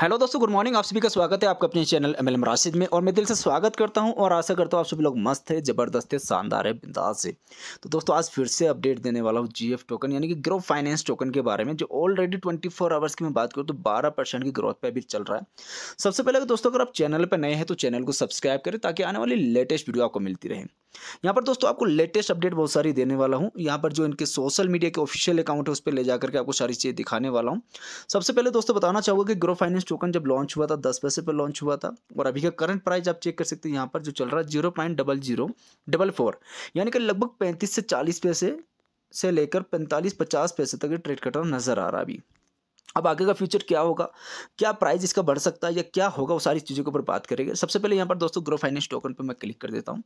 hello दोस्तों good morning आप सभी का स्वागत है आपका अपने चैनल एम एल राशिद में और मैं दिल से स्वागत करता हूं और आशा करता हूं आप सभी लोग मस्त है ज़बरदस्त है शानदार है बिंदास है तो दोस्तों आज फिर से अपडेट देने वाला हूं जीएफ टोकन यानी कि ग्रो फाइनेंस टोकन के बारे में जो ऑलरेडी ट्वेंटी फोर आवर्स की मैं बात करूँ तो बारह परसेंट की ग्रोथ पर अभी चल रहा है सबसे पहले दोस्तों अगर आप चैनल पर नए हैं तो चैनल को सब्सक्राइब करें ताकि आने वाली लेटेस्ट वीडियो आपको मिलती रहे यहाँ पर दोस्तों आपको लेटेस्ट अपडेट बहुत सारी देने वाला हूँ यहाँ पर जो इनके सोशल मीडिया के ऑफिशियल अकाउंट है उस पर ले जाकर के आपको सारी चीज़ें दिखाने वाला हूँ सबसे पहले दोस्तों बताना चाहूँगा कि ग्रो फाइनेंस टोकन जब लॉन्च हुआ था दस पैसे पर लॉन्च हुआ था और अभी का करंट प्राइस आप चेक कर सकते हैं यहाँ पर जो चल रहा है zero point double zero double four यानी कि लगभग पैंतीस से चालीस पैसे से लेकर पैंतालीस पचास पैसे तक ट्रेड कटर नज़र आ रहा अभी अब आगे का फ्यूचर क्या होगा क्या प्राइस इसका बढ़ सकता है या क्या होगा वो सारी चीज़ों के ऊपर बात करेंगे सबसे पहले यहाँ पर दोस्तों ग्रो फाइनेंस टोकन पर मैं क्लिक कर देता हूँ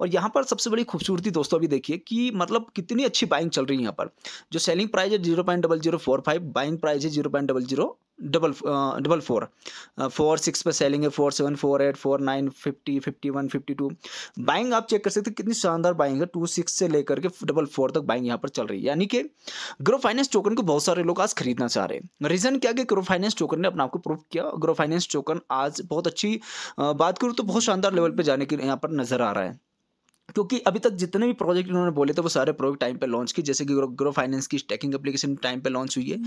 और यहाँ पर सबसे बड़ी खूबसूरती दोस्तों अभी देखिए कि मतलब कितनी अच्छी बाइंग चल रही है यहाँ पर जो सेलिंग प्राइस है zero point double zero four five buying price है zero point double zero double double four four six पर सेलिंग है four seven four eight four nine fifty fifty one fifty two buying आप check कर सकते हैं कितनी शानदार buying है टू सिक्स से लेकर के डबल फोर तक बाइंग यहाँ पर चल रही है यानी कि ग्रो फाइनेंस टोकन को बहुत सारे लोग आज खरीदना चाह रहे हैं रीज़न क्या कि ग्रो फाइनेंस टोकन ने अपने आपको प्रूव किया ग्रो फाइनेंस टोकन आज बहुत अच्छी uh, बात करूँ तो बहुत शानदार लेवल पर जाने के यहाँ पर नजर आ रहा है क्योंकि अभी तक जितने भी प्रोजेक्ट इन्होंने बोले थे वो सारे प्रोजेक्ट टाइम पे लॉन्च किए जैसे कि ग्रो फाइनेंस की स्टैकिंग एप्लीकेशन टाइम पे लॉन्च हुई है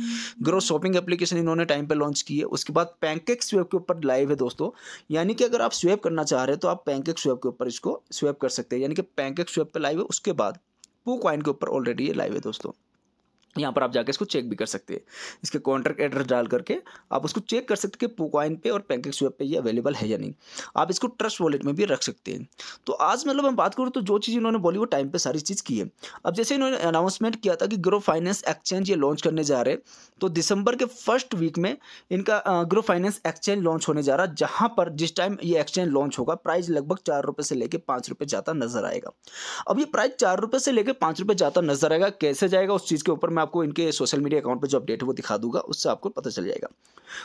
ग्रो शॉपिंग एप्लीकेशन इन्होंने टाइम पे लॉन्च की है उसके बाद पैंकेक स्वेप के ऊपर लाइव है दोस्तों यानी कि अगर आप स्वेप करना चाह रहे हो तो आप पैंकेक स्वेप के ऊपर इसको स्वेप कर सकते हैं यानी कि पैंकेक स्वेप पर लाइव है उसके बाद पू क्वाइन के ऊपर ऑलरेडी ये लाइव है दोस्तों यहाँ पर आप जाकर इसको चेक भी कर सकते हैं इसके कॉन्ट्रैक्ट एड्रेस डाल करके आप उसको चेक कर सकते हैं कि पोकॉइन पे और पैंकेक्स स्वेप पे ये अवेलेबल है या नहीं आप इसको ट्रस्ट वॉलेट में भी रख सकते हैं तो आज मतलब हम बात करूँ तो जो चीज़ इन्होंने बोली वो टाइम पर सारी चीज़ की है अब जैसे इन्होंने अनाउंसमेंट किया था कि ग्रो फाइनेंस एक्सचेंज ये लॉन्च करने जा रहे तो दिसंबर के फर्स्ट वीक में इनका ग्रो फाइनेंस एक्सचेंज लॉन्च होने जा रहा है जहाँ पर जिस टाइम ये एक्सचेंज लॉन्च होगा प्राइस लगभग चार रुपये से लेकर पाँच रुपये जाता नजर आएगा अब ये प्राइस चार रुपये से लेकर पाँच रुपये जाता नजर आएगा कैसे जाएगा उस चीज़ के ऊपर मैं आपको इनके सोशल मीडिया अकाउंट पर जो अपडेट है वो दिखा दूंगा उससे आपको पता चल जाएगा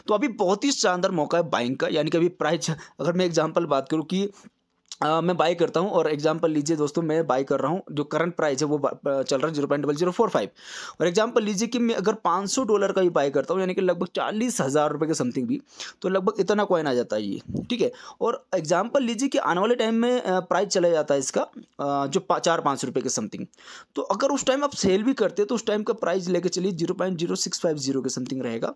तो अभी बहुत ही शानदार मौका है बाइंग का यानी कि अभी प्राइस अगर मैं एग्जाम्पल बात करूँ कि Uh, मैं बाई करता हूँ और एग्जांपल लीजिए दोस्तों मैं बाई कर रहा हूँ जो करंट प्राइस है वो चल रहा है zero point double zero four five और एग्जांपल लीजिए कि मैं अगर पाँच सौ डॉलर का भी बाई करता हूँ यानी कि लगभग चालीस हज़ार रुपये के समथिंग भी तो लगभग इतना कॉइन आ जाता है ये ठीक है और एग्जाम्पल लीजिए कि आने वाले टाइम में प्राइस चला जाता है इसका जो चार पाँच रुपये के समथिंग तो अगर उस टाइम आप सेल भी करते तो उस टाइम का प्राइस लेकर चलिए zero point zero six five zero के समथिंग रहेगा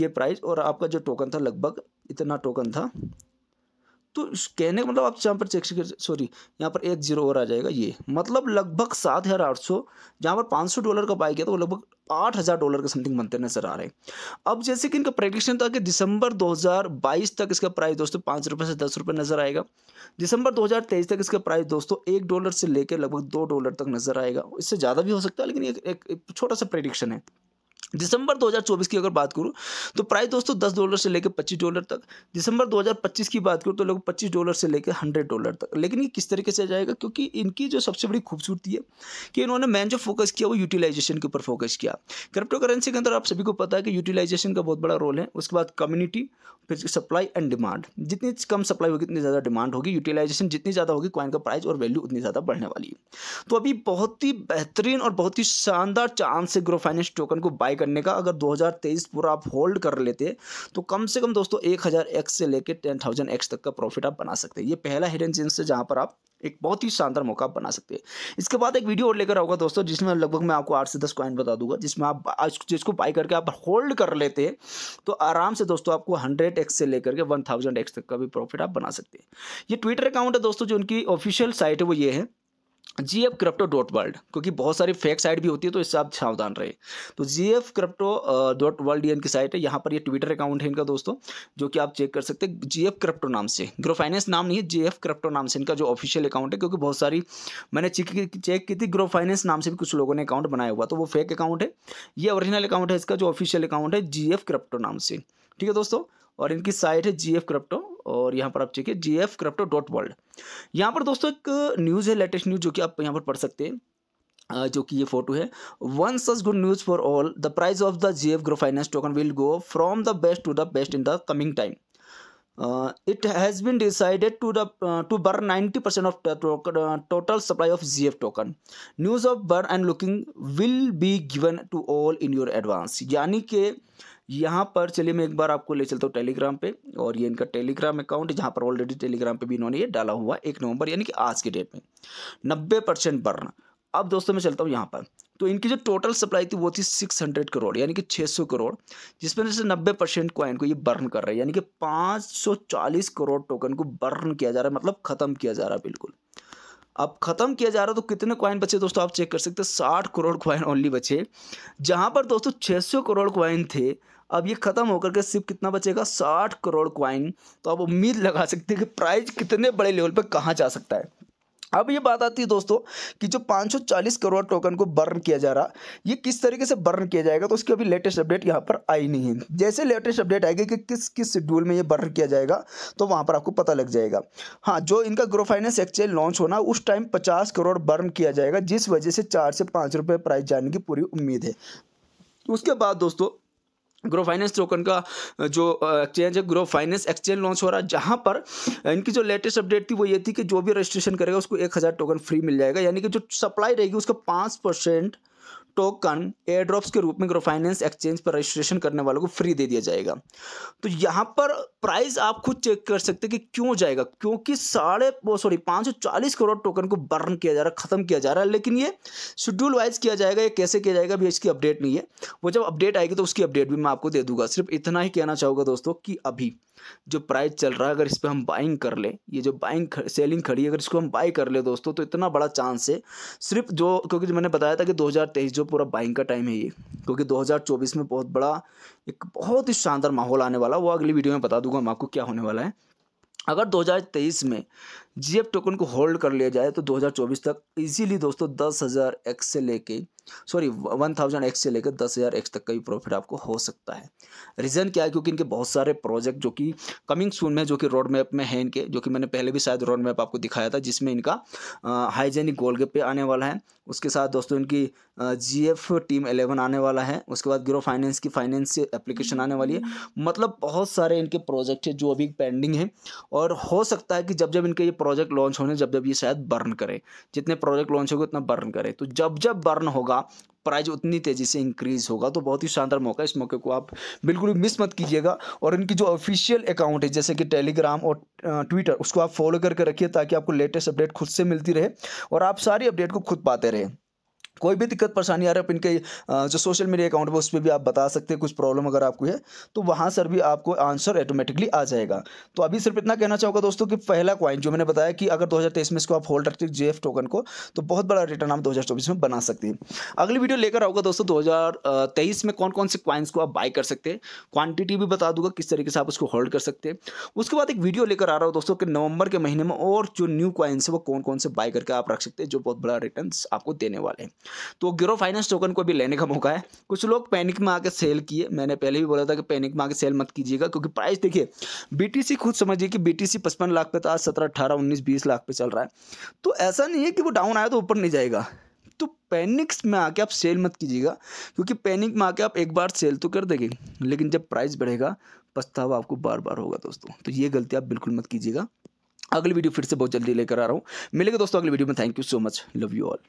ये प्राइस और आपका जो टोकन था लगभग इतना टोकन था तो कहने का मतलब आप यहाँ पर चेक सॉरी यहाँ पर एक जीरो और आ जाएगा ये मतलब लगभग सात हज़ार आठ सौ जहाँ पर पाँच सौ डॉलर का बाई किया था वो लगभग आठ हज़ार डॉलर का समथिंग बनते नजर आ रहे हैं अब जैसे कि इनका प्रेडिक्शन था कि दिसंबर 2022 तक इसका प्राइस दोस्तों पाँच रुपये से दस रुपये नज़र आएगा दिसंबर 2023 तक इसका प्राइस दोस्तों एक डॉलर से लेकर लगभग दो डॉलर तक नज़र आएगा इससे ज़्यादा भी हो सकता है लेकिन एक, एक, एक छोटा सा प्रेडिक्शन है दिसंबर 2024 की अगर बात करूँ तो प्राइस दोस्तों 10 डॉलर से लेकर 25 डॉलर तक दिसंबर 2025 की बात करूँ तो लोग 25 डॉलर से लेकर 100 डॉलर तक लेकिन ये किस तरीके से जाएगा क्योंकि इनकी जो सबसे बड़ी खूबसूरती है कि इन्होंने मैन जो फोकस किया वो यूटिलाइजेशन के ऊपर फोकस किया क्रिप्टो करेंसी के अंदर आप सभी को पता है कि यूटिलाइजेशन का बहुत बड़ा रोल है उसके बाद कम्युनिटी फिर सप्लाई एंड डिमांड जितनी कम सप्लाई होगी उतनी ज़्यादा डिमांड होगी यूटिलाइजेशन जितनी ज़्यादा होगी कॉइन का प्राइस और वैल्यू उतनी ज़्यादा बढ़ने वाली है तो अभी बहुत ही बेहतरीन और बहुत ही शानदार चांस है ग्रो फाइनेंस टोकन को बाय बाई करने का अगर 2023 पूरा आप होल्ड कर लेते तो कम से कम दोस्तों एक हज़ार एक्स से लेकर टेन थाउजेंड एक्स तक का प्रॉफिट आप बना सकते हैं ये पहला हिडन चेंस है जहाँ पर आप एक बहुत ही शानदार मौका बना सकते हैं इसके बाद एक वीडियो और लेकर आऊँगा दोस्तों जिसमें लगभग मैं आपको आठ से दस कॉइन बता दूंगा जिसमें आप जिसको बाई करके आप होल्ड कर लेते तो आराम से दोस्तों आपको हंड्रेड एक्स से लेकर के वन थाउजेंड एक्स तक का भी प्रॉफिट आप बना सकते हैं ये ट्विटर अकाउंट है दोस्तों जो उनकी ऑफिशियल साइट है वो ये है G F crypto dot world क्योंकि बहुत सारी फेक साइट भी होती है तो इससे आप सावधान रहे तो G F crypto dot world इनकी साइट है यहाँ पर ये ट्विटर अकाउंट है इनका दोस्तों जो कि आप चेक कर सकते हैं जी एफ क्रिप्टो नाम से ग्रो फाइनेंस नाम नहीं है जी एफ क्रिप्टो नाम से इनका जो ऑफिशियल अकाउंट है क्योंकि बहुत सारी मैंने चेक चेक की थी ग्रो फाइनेंस नाम से भी कुछ लोगों ने अकाउंट बनाया हुआ तो वो फेक अकाउंट है ये ओरिजिनल अकाउंट है इसका जो ऑफिशियल अकाउंट है जी एफ क्रिप्टो नाम से ठीक है दोस्तों और इनकी साइट है जी एफ क्रिप्टो और यहाँ पर आप check G F crypto dot world यहाँ पर दोस्तों एक न्यूज़ है लेटेस्ट न्यूज़ जो कि आप यहाँ पर पढ़ सकते हैं जो कि ये फोटो है one such good news for all the price of the G F grow finance token will go from the best to the best in the coming time it has has decided to the to burn ninety percent of total supply of G F token news of burn and looking will be given to all in your advance यानी कि यहाँ पर चलिए मैं एक बार आपको ले चलता हूँ टेलीग्राम पे और ये इनका टेलीग्राम अकाउंट है जहाँ पर ऑलरेडी टेलीग्राम पे भी इन्होंने ये डाला हुआ एक नवंबर यानी कि आज के डेट में नब्बे परसेंट बढ़ना अब दोस्तों मैं चलता हूँ यहाँ पर तो इनकी जो टोटल सप्लाई थी वो थी 600 करोड़ यानी कि 600 करोड़ जिसमें से 90 परसेंट क्वाइन को ये बर्न कर रहा है यानी कि 540 करोड़ टोकन को बर्न किया जा रहा है मतलब ख़त्म किया जा रहा है बिल्कुल अब ख़त्म किया जा रहा है तो कितने क्वाइन बचे दोस्तों आप चेक कर सकते हैं साठ करोड़ क्वाइन ओनली बचे जहाँ पर दोस्तों छः करोड़ क्वाइन थे अब ये ख़त्म होकर के सिर्फ कितना बचेगा साठ करोड़ क्वाइन तो आप उम्मीद लगा सकते हैं कि प्राइज कितने बड़े लेवल पर कहाँ जा सकता है अब ये बात आती है दोस्तों कि जो 540 करोड़ टोकन को बर्न किया जा रहा ये किस तरीके से बर्न किया जाएगा तो उसकी अभी लेटेस्ट अपडेट यहाँ पर आई नहीं है जैसे लेटेस्ट अपडेट आएगी कि किस किस शेड्यूल में ये बर्न किया जाएगा तो वहाँ पर आपको पता लग जाएगा हाँ जो इनका ग्रो फाइनेंस एक्सचेंज लॉन्च होना उस टाइम पचास करोड़ बर्न किया जाएगा जिस वजह से चार से पाँच रुपये प्राइस जाने की पूरी उम्मीद है उसके बाद दोस्तों ग्रो फाइनेंस टोकन का जो एक्सचेंज है ग्रो फाइनेंस एक्सचेंज लॉन्च हो रहा है जहाँ पर इनकी जो लेटेस्ट अपडेट थी वो ये थी कि जो भी रजिस्ट्रेशन करेगा उसको एक हज़ार टोकन फ्री मिल जाएगा यानी कि जो सप्लाई रहेगी उसका पाँच परसेंट टोकन एयर ड्रॉप्स के रूप में ग्रोफाइनेंस एक्सचेंज पर रजिस्ट्रेशन करने वालों को फ्री दे दिया जाएगा तो यहाँ पर प्राइस आप खुद चेक कर सकते हैं कि क्यों जाएगा क्योंकि साढ़े सॉरी पाँच सौ चालीस करोड़ टोकन को बर्न किया जा रहा है ख़त्म किया जा रहा है लेकिन ये शेड्यूल वाइज किया जाएगा या कैसे किया जाएगा अभी इसकी अपडेट नहीं है वो जब अपडेट आएगी तो उसकी अपडेट भी मैं आपको दे दूंगा सिर्फ इतना ही कहना चाहूँगा दोस्तों कि अभी जो प्राइस चल रहा है अगर इस पर हम बाइंग कर ले ये जो बाइंग सेलिंग खड़ी है अगर इसको हम बाई कर ले दोस्तों तो इतना बड़ा चांस है सिर्फ जो क्योंकि मैंने बताया था कि दो जो समझो पूरा बाइंग का टाइम है ये क्योंकि 2024 में बहुत बड़ा एक बहुत ही शानदार माहौल आने वाला वो अगली वीडियो में बता दूंगा हम आपको क्या होने वाला है अगर 2023 में जीएफ टोकन को होल्ड कर लिया जाए तो 2024 तक इजीली दोस्तों दस हज़ार एक्स से लेके सॉरी वन थाउजेंड एक्स से लेकर दस हज़ार एक्स तक का भी प्रॉफिट आपको हो सकता है रीज़न क्या है क्योंकि इनके बहुत सारे प्रोजेक्ट जो कि कमिंग सून में जो कि रोड मैप में है इनके जो कि मैंने पहले भी शायद रोड मैप आपको दिखाया था जिसमें इनका हाइजेनिक गोल पे आने वाला है उसके साथ दोस्तों इनकी जी एफ टीम एलेवन आने वाला है उसके बाद ग्रो फाइनेंस की फाइनेंस एप्लीकेशन आने वाली है मतलब बहुत सारे इनके प्रोजेक्ट हैं जो अभी पेंडिंग हैं और हो सकता है कि जब जब इनके ये प्रोजेक्ट लॉन्च होने जब जब ये शायद बर्न करें जितने प्रोजेक्ट लॉन्च होंगे उतना बर्न करें तो जब जब बर्न होगा होगा प्राइज उतनी तेज़ी से इंक्रीज़ होगा तो बहुत ही शानदार मौका इस मौके को आप बिल्कुल भी मिस मत कीजिएगा और इनकी जो ऑफिशियल अकाउंट है जैसे कि टेलीग्राम और ट्विटर उसको आप फॉलो करके रखिए ताकि आपको लेटेस्ट अपडेट खुद से मिलती रहे और आप सारी अपडेट को खुद पाते रहें कोई भी दिक्कत परेशानी आ रहा है इनके जो सोशल मीडिया अकाउंट है उस पर भी आप बता सकते हैं कुछ प्रॉब्लम अगर आपको है तो वहाँ सर भी आपको आंसर ऑटोमेटिकली आ जाएगा तो अभी सिर्फ इतना कहना चाहूँगा दोस्तों कि पहला कॉइन जो मैंने बताया कि अगर 2023 में इसको आप होल्ड रखते जे एफ टोकन को तो बहुत बड़ा रिटर्न आप दो में बना सकते हैं अगली वीडियो लेकर आऊँगा दोस्तों दो में कौन कौन से क्वाइंस को आप बाई कर सकते हैं क्वान्टिटी भी बता दूंगा किस तरीके से आप उसको होल्ड कर सकते हैं उसके बाद एक वीडियो लेकर आ रहा हूँ दोस्तों कि नवंबर के महीने में और जो न्यू क्वाइंस है वो कौन कौन से बाई करके आप रख सकते हैं जो बहुत बड़ा रिटर्न आपको देने वाले हैं तो गिरो फाइनेंस टोकन को भी लेने का मौका है कुछ लोग पैनिक में आकर सेल किए मैंने पहले भी बोला था कि पैनिक में आके सेल मत कीजिएगा क्योंकि प्राइस देखिए बीटीसी खुद समझिए कि बीटीसी पचपन लाख पे था सत्रह अठारह उन्नीस बीस लाख पे चल रहा है तो ऐसा नहीं है कि वो डाउन आया तो ऊपर नहीं जाएगा तो पैनिक्स में आके आप सेल मत कीजिएगा क्योंकि पैनिक में आके आप एक बार सेल तो कर देंगे लेकिन जब प्राइस बढ़ेगा पछतावा आपको बार बार होगा दोस्तों तो ये गलती आप बिल्कुल मत कीजिएगा अगली वीडियो फिर से बहुत जल्दी लेकर आ रहा हूँ मिलेगा दोस्तों अगली वीडियो में thank you so much love you all